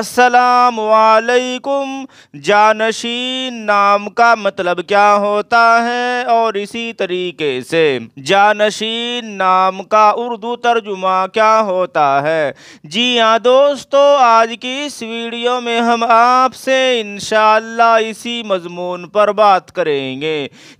असलकुम जानशीन नाम का मतलब क्या होता है और इसी तरीके से जानशीन नाम का उर्दू तर्जुमा क्या होता है जी हाँ दोस्तों आज की इस वीडियो में हम आपसे इन इसी मजमून पर बात करेंगे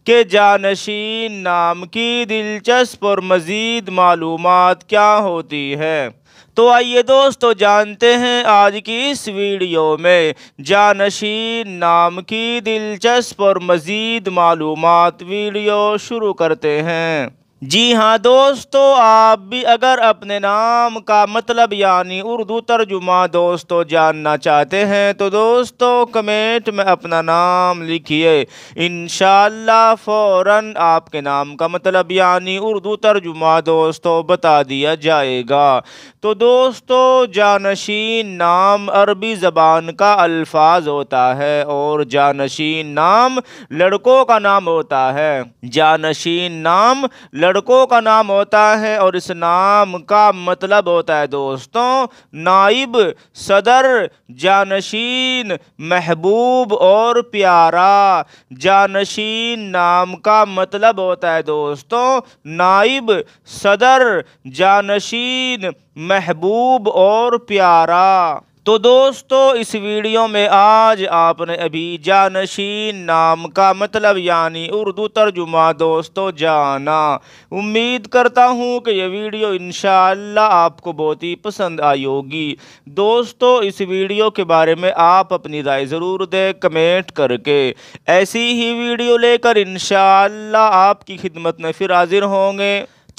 कि जानशीन नाम की दिलचस्प और मज़ीद मालूम क्या होती है तो आइए दोस्तों जानते हैं आज की इस वीडियो में जानशी नाम की दिलचस्प और मज़ीद मालूम वीडियो शुरू करते हैं जी हाँ दोस्तों आप भी अगर अपने नाम का मतलब यानी उर्दू तर्जुमा दोस्तों जानना चाहते हैं तो दोस्तों कमेंट में अपना नाम लिखिए इन फ़ौर आपके नाम का मतलब यानी उर्दू तर्जुमा दोस्तों बता दिया जाएगा तो दोस्तों जानशीन नाम अरबी ज़बान का अल्फाज होता है और जानशीन नाम लड़कों का नाम होता है जानशीन नाम लड़ लड़कों का नाम होता है और इस नाम का मतलब होता है दोस्तों नाइब सदर जानशीन महबूब और प्यारा जानशीन नाम का मतलब होता है दोस्तों नाइब सदर जानशीन महबूब और प्यारा तो दोस्तों इस वीडियो में आज आपने अभी जानशीन नाम का मतलब यानी उर्दू तर्जुमा दोस्तों जाना उम्मीद करता हूँ कि यह वीडियो इन आपको बहुत ही पसंद आई होगी दोस्तों इस वीडियो के बारे में आप अपनी राय ज़रूर दें कमेंट करके ऐसी ही वीडियो लेकर इन आपकी खिदमत में फिर हाजिर होंगे